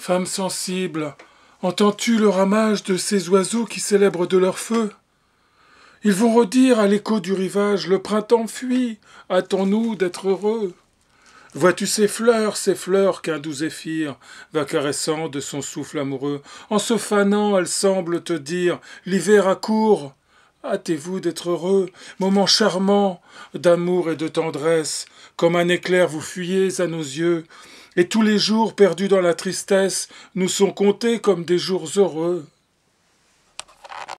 Femme sensible, entends-tu le ramage de ces oiseaux qui célèbrent de leur feu Ils vont redire à l'écho du rivage Le printemps fuit, hâtons-nous d'être heureux. Vois-tu ces fleurs, ces fleurs qu'un doux zéphyr va caressant de son souffle amoureux En se fanant, elles semblent te dire L'hiver accourt, Hâtez-vous d'être heureux, moment charmant d'amour et de tendresse, comme un éclair vous fuyez à nos yeux, et tous les jours perdus dans la tristesse nous sont comptés comme des jours heureux.